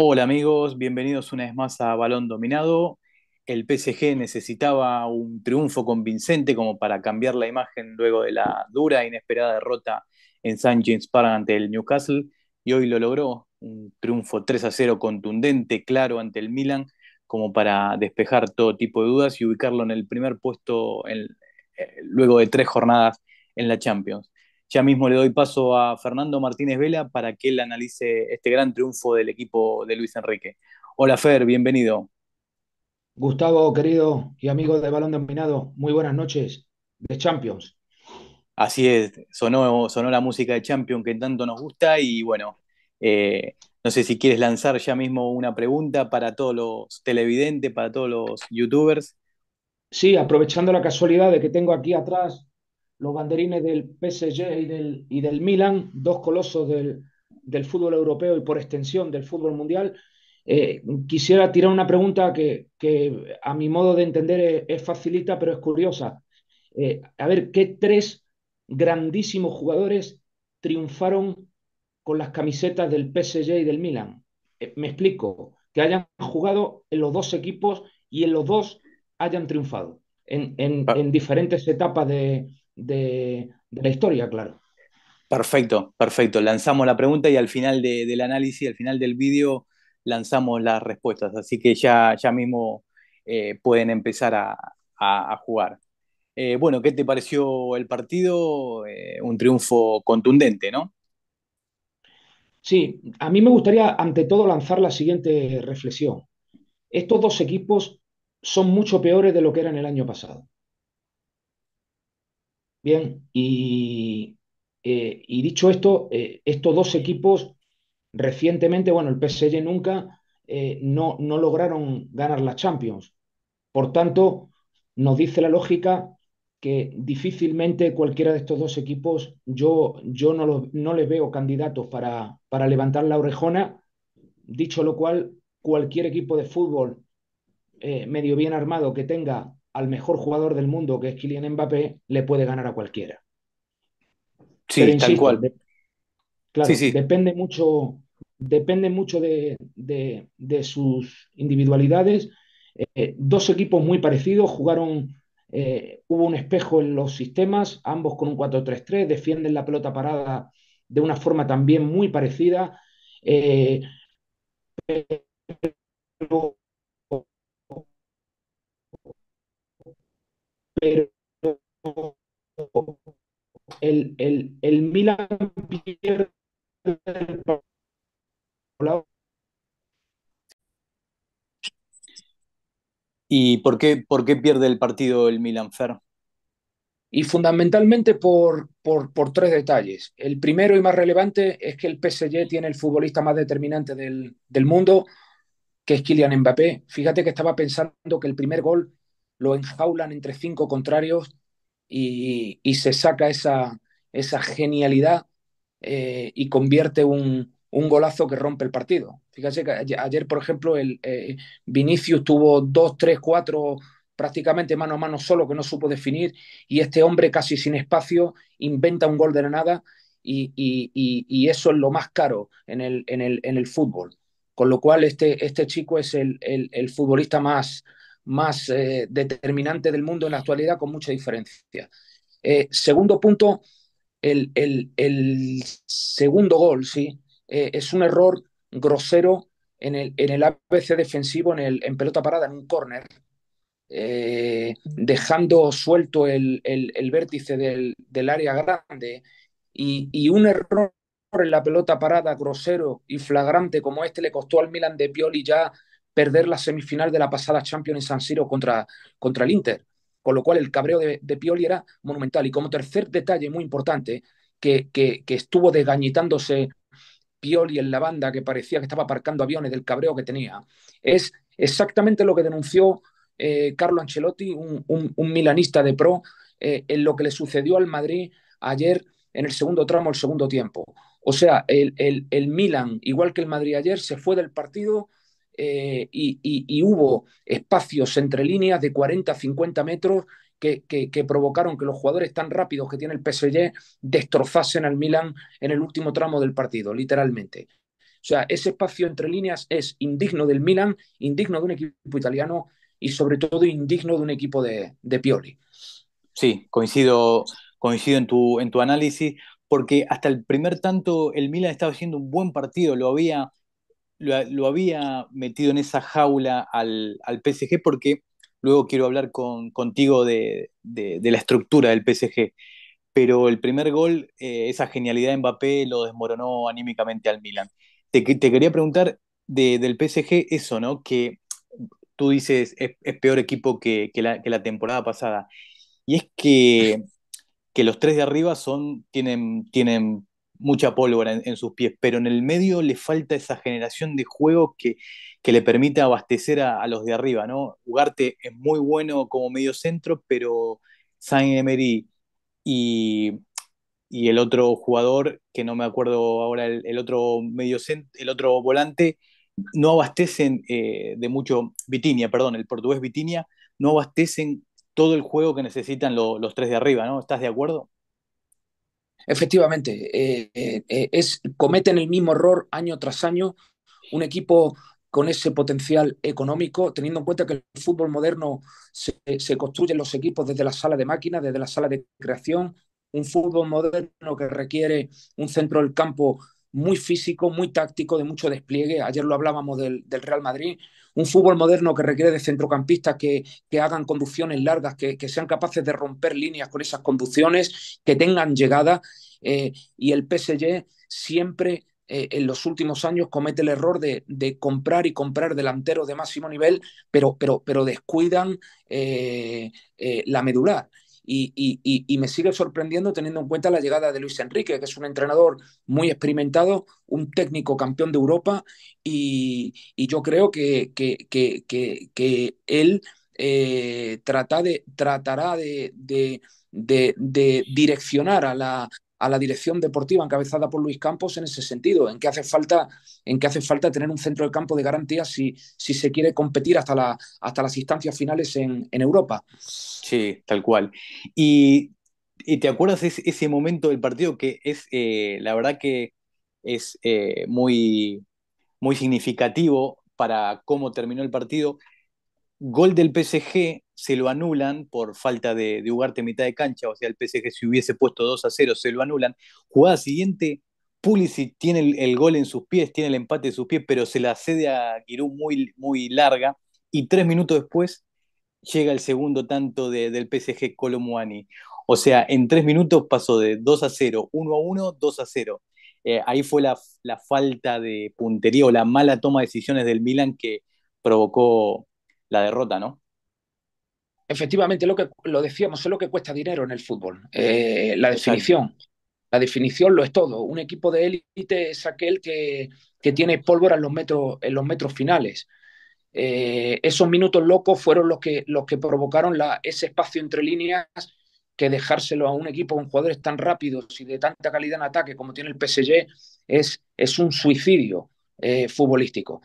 Hola amigos, bienvenidos una vez más a Balón Dominado. El PSG necesitaba un triunfo convincente como para cambiar la imagen luego de la dura e inesperada derrota en St. James Park ante el Newcastle y hoy lo logró. Un triunfo 3 a 0 contundente, claro, ante el Milan como para despejar todo tipo de dudas y ubicarlo en el primer puesto eh, luego de tres jornadas en la Champions. Ya mismo le doy paso a Fernando Martínez Vela para que él analice este gran triunfo del equipo de Luis Enrique. Hola Fer, bienvenido. Gustavo, querido y amigo de Balón Dominado, muy buenas noches de Champions. Así es, sonó, sonó la música de Champions que tanto nos gusta y bueno, eh, no sé si quieres lanzar ya mismo una pregunta para todos los televidentes, para todos los youtubers. Sí, aprovechando la casualidad de que tengo aquí atrás los banderines del PSG y del, y del Milan, dos colosos del, del, fútbol europeo y por extensión del fútbol mundial, eh, quisiera tirar una pregunta que, que, a mi modo de entender es, facilita, pero es curiosa. Eh, a ver, ¿qué tres grandísimos jugadores triunfaron con las camisetas del PSG y del Milan? Eh, me explico, que hayan jugado en los dos equipos y en los dos hayan triunfado en, en, ah. en diferentes etapas de, de, la historia, claro. Perfecto, perfecto. Lanzamos la pregunta y al final del análisis, al final del vídeo, lanzamos las respuestas. Así que ya, ya mismo eh, pueden empezar a, jugar. Eh, bueno, ¿qué te pareció el partido? Eh, un triunfo contundente, ¿no? Sí, a mí me gustaría ante todo lanzar la siguiente reflexión. Estos dos equipos son mucho peores de lo que eran el año pasado. Bien, eh, y, dicho esto, eh, estos dos equipos recientemente, bueno, el PSG nunca, eh, no, no lograron ganar la Champions. Por tanto, nos dice la lógica que difícilmente cualquiera de estos dos equipos, yo, yo no, les veo candidatos para, levantar la orejona, dicho lo cual, cualquier equipo de fútbol medio bien armado que tenga al mejor jugador del mundo, que es Kylian Mbappé, le puede ganar a cualquiera. Sí, tal cual. depende mucho, depende mucho de, sus individualidades. Eh, dos equipos muy parecidos jugaron, eh, hubo un espejo en los sistemas, ambos con un 4-3-3, defienden la pelota parada de una forma también muy parecida. Eh, el, Milan pierde el ¿Y por qué, por qué pierde el partido el Milan Y fundamentalmente por, por, tres detalles. El primero y más relevante es que el PSG tiene el futbolista más determinante del, del mundo, que es Kylian Mbappé. Fíjate que estaba pensando que el primer gol lo enjaulan entre cinco contrarios y, se saca esa, esa genialidad eh, y convierte un, un, golazo que rompe el partido. Fíjate que ayer, por ejemplo, el, eh, Vinicius tuvo dos, tres, cuatro prácticamente mano a mano solo que no supo definir y este hombre casi sin espacio inventa un gol de la nada y, eso es lo más caro en el, en el, en el fútbol. Con lo cual este, este chico es el, el futbolista más, más eh, determinante del mundo en la actualidad con mucha diferencia. Eh, segundo punto, el, segundo gol, sí, eh, es un error grosero en el, en el ABC defensivo, en, el, en pelota parada, en un córner, dejando suelto el, vértice del, área grande y, y un error en la pelota parada grosero y flagrante como este le costó al Milan de Pioli ya perder la semifinal de la pasada Champions en San Siro contra, contra el Inter. Con lo cual el cabreo de, Pioli era monumental. Y como tercer detalle muy importante, que, que, estuvo desgañitándose Pioli en la banda, que parecía que estaba aparcando aviones del cabreo que tenía, es exactamente lo que denunció eh, Carlo Ancelotti, un, milanista de pro, eh, en lo que le sucedió al Madrid ayer en el segundo tramo, el segundo tiempo. O sea, el, el, el Milan, igual que el Madrid ayer, se fue del partido eh, y, hubo espacios entre líneas de 40, 50 metros que, provocaron que los jugadores tan rápidos que tiene el PSG destrozasen al Milan en el último tramo del partido, literalmente. O sea, ese espacio entre líneas es indigno del Milan, indigno de un equipo italiano y sobre todo indigno de un equipo de, Pioli. Sí, coincido, coincido en, tu, en tu análisis, porque hasta el primer tanto el Milan estaba haciendo un buen partido, lo había lo, había metido en esa jaula al, al PSG porque luego quiero hablar con, contigo de, la estructura del PSG. Pero el primer gol, eh, esa genialidad de Mbappé lo desmoronó anímicamente al Milan. Te, quería preguntar del PSG eso, ¿no? Que tú dices es, peor equipo que, la, temporada pasada. Y es que, los tres de arriba son, tienen, tienen mucha pólvora en, sus pies, pero en el medio le falta esa generación de juego que, que le permita abastecer a, los de arriba, ¿no? Ugarte es muy bueno como medio centro, pero Saint Emery y, el otro jugador, que no me acuerdo ahora, el, otro medio el otro volante, no abastecen eh, de mucho, Vitinia, perdón, el portugués Vitinia, no abastecen todo el juego que necesitan los tres de arriba, ¿no? ¿Estás de acuerdo? Efectivamente, eh, eh, eh, es, cometen el mismo error año tras año. Un equipo con ese potencial económico, teniendo en cuenta que el fútbol moderno se, construye construyen los equipos desde la sala de máquinas, desde la sala de creación, un fútbol moderno que requiere un centro del campo muy físico, muy táctico, de mucho despliegue. Ayer lo hablábamos del, del Real Madrid, un fútbol moderno que requiere de centrocampistas que, hagan conducciones largas, que, sean capaces de romper líneas con esas conducciones, que tengan llegada. Eh, y el PSG siempre eh, en los últimos años comete el error de, comprar y comprar delanteros de máximo nivel, pero, pero, pero descuidan eh, la medular y, y, me sigue sorprendiendo teniendo en cuenta la llegada de Luis Enrique, que es un entrenador muy experimentado, un técnico campeón de Europa y, yo creo que, que, que, que él eh, trata de, tratará de, de, de direccionar a la, a la dirección deportiva encabezada por Luis Campos en ese sentido, en qué hace falta, en hace falta tener un centro de campo de garantía si, si se quiere competir hasta, la, hasta las instancias finales en, Europa. Sí, tal cual. Y, te acuerdas ese, ese, momento del partido que es, eh, la verdad que es eh, muy, muy significativo para cómo terminó el partido. Gol del PSG se lo anulan por falta de, de, Ugarte en mitad de cancha, o sea, el PSG si hubiese puesto 2 a 0 se lo anulan. Jugada siguiente, Pulisic tiene el, gol en sus pies, tiene el empate en sus pies, pero se la cede a Giroud muy, muy larga y tres minutos después llega el segundo tanto del PSG Colomuani. O sea, en tres minutos pasó de 2 a 0, 1 a 1, 2 a 0. Eh, ahí fue la, la, falta de puntería o la mala toma de decisiones del Milan que provocó la derrota, ¿no? Efectivamente, lo que lo decíamos, es lo que cuesta dinero en el fútbol. Eh, la definición. La definición lo es todo. Un equipo de élite es aquel que, que tiene pólvora en los metros, en los metros finales. Eh, esos minutos locos fueron los que, los que provocaron la, ese espacio entre líneas que dejárselo a un equipo con jugadores tan rápidos y de tanta calidad en ataque como tiene el PSG es, es un suicidio eh, futbolístico.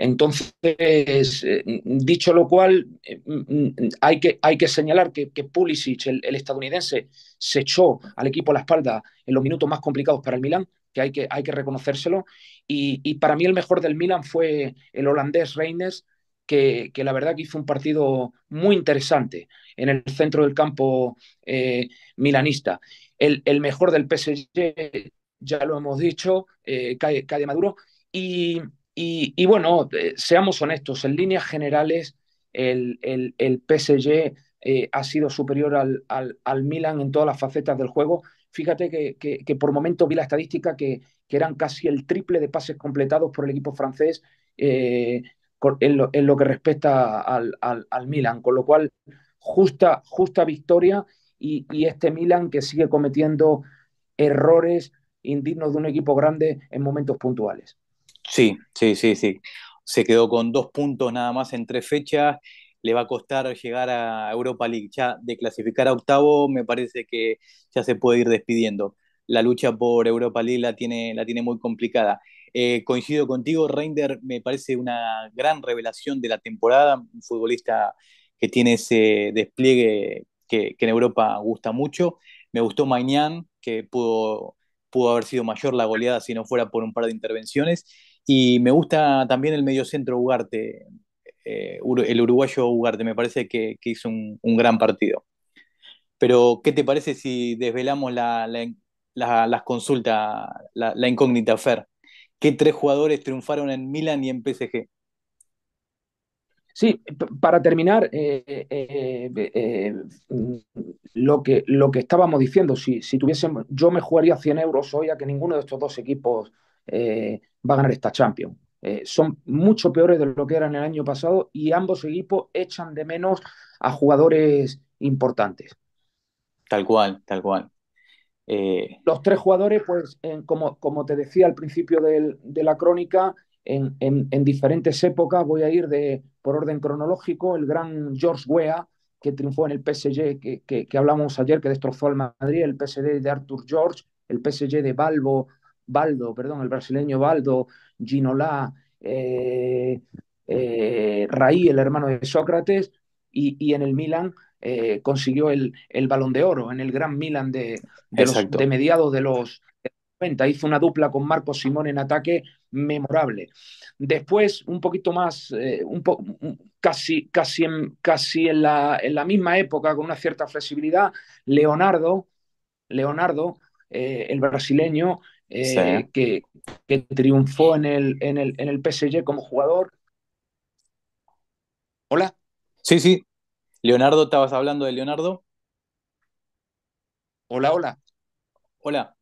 Entonces, eh, dicho lo cual, eh, mm, mm, hay que, hay que señalar que, que Pulisic, el, estadounidense, se echó al equipo a la espalda en los minutos más complicados para el Milan, que hay que, hay que reconocérselo. Y, para mí el mejor del Milan fue el holandés Reines, que, la verdad que hizo un partido muy interesante en el centro del campo eh, milanista. El, mejor del PSG, ya lo hemos dicho, cae, Maduro. Y, y, bueno, eh, seamos honestos, en líneas generales el, PSG eh, ha sido superior al, Milan en todas las facetas del juego. Fíjate que, por momento vi la estadística que, eran casi el triple de pases completados por el equipo francés eh, en, lo, que respecta al, Milan, con lo cual justa, justa victoria y, y este Milan que sigue cometiendo errores indignos de un equipo grande en momentos puntuales. Sí, sí, sí, sí. Se quedó con dos puntos nada más en tres fechas. Le va a costar llegar a Europa League. Ya de clasificar a octavo, me parece que ya se puede ir despidiendo. La lucha por Europa League la tiene, la tiene muy complicada. Eh, coincido contigo, Reinder me parece una gran revelación de la temporada, un futbolista que tiene ese despliegue que, en Europa gusta mucho. Me gustó Mañán, que pudo haber sido mayor la goleada si no fuera por un par de intervenciones. Y me gusta también el mediocentro Ugarte, eh, el uruguayo Ugarte, me parece que, hizo un, gran partido. Pero, ¿qué te parece si desvelamos las consultas, la, incógnita Fer? ¿Qué tres jugadores triunfaron en Milan y en PSG? Sí, para terminar, eh, eh, lo, que, lo que estábamos diciendo, si, tuviésemos, yo me jugaría 100 euros hoy a que ninguno de estos dos equipos eh, va a ganar esta Champions. Eh, son mucho peores de lo que eran el año pasado y ambos equipos echan de menos a jugadores importantes. Tal cual, tal cual. Eh, Los tres jugadores, pues, como, te decía al principio de la crónica, en, diferentes épocas voy a ir de, por orden cronológico, el gran George Weah, que triunfó en el PSG, que, que hablamos ayer, que destrozó al Madrid, el PSG de Arthur George, el PSG de Balbo Baldo, perdón, el brasileño Baldo, Ginolá, eh, eh, Raí, el hermano de Sócrates, y, en el Milan eh, consiguió el, el, balón de oro, en el Gran Milan de, de, mediados de los 90. Hizo una dupla con Marco Simón en ataque memorable. Después, un poquito más, un casi, casi, en, casi en la, en la misma época, con una cierta flexibilidad, Leonardo, Leonardo, el brasileño, eh, que, triunfó en el, en, el, en el PSG como jugador. Hola. Sí, sí. Leonardo, ¿estabas hablando de Leonardo? Hola, hola. Hola.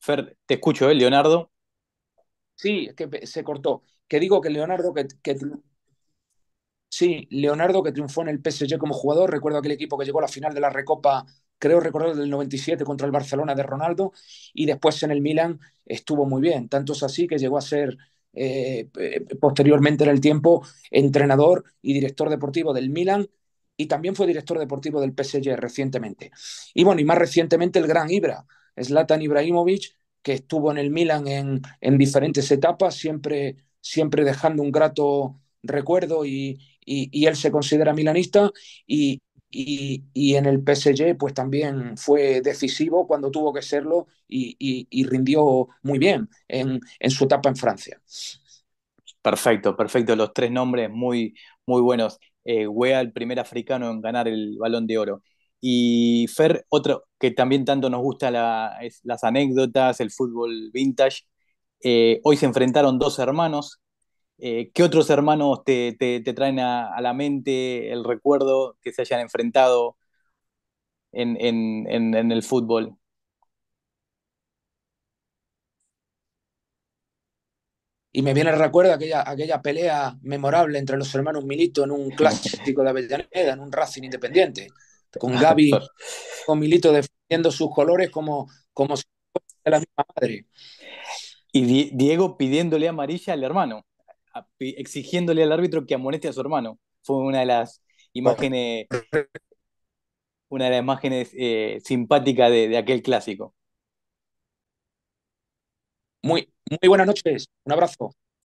Fer, te escucho, ¿eh, Leonardo? Sí, que se cortó. Que digo que Leonardo que, Sí, Leonardo que triunfó en el PSG como jugador. Recuerdo aquel equipo que llegó a la final de la Recopa, creo recordar del 97 contra el Barcelona de Ronaldo. Y después en el Milan estuvo muy bien. Tanto es así que llegó a ser eh, eh, posteriormente en el tiempo entrenador y director deportivo del Milan. Y también fue director deportivo del PSG recientemente. Y bueno, y más recientemente el gran Ibra, Zlatan Ibrahimovic, que estuvo en el Milan en, en diferentes etapas, siempre, siempre dejando un grato recuerdo, y, él se considera milanista, y, en el PSG pues también fue decisivo cuando tuvo que serlo y, rindió muy bien en, su etapa en Francia. Perfecto, perfecto. Los tres nombres muy, muy buenos. Eh, Wea, el primer africano en ganar el balón de oro. Y Fer, otro que también tanto nos gusta las anécdotas, el fútbol vintage. Eh, hoy se enfrentaron dos hermanos eh, ¿qué otros hermanos te, traen a, la mente el recuerdo que se hayan enfrentado en, el fútbol? Y me viene el recuerdo aquella, aquella pelea memorable entre los hermanos Milito en un clásico de Avellaneda, en un Racing Independiente, con ah, Gaby, con Milito defendiendo sus colores como, como si fuera la misma madre. Y Diego pidiéndole amarilla al hermano exigiéndole al árbitro que amoneste a su hermano. Fue una de las imágenes, una de las imágenes eh, simpáticas de, de aquel clásico. Muy, muy buenas noches, un abrazo.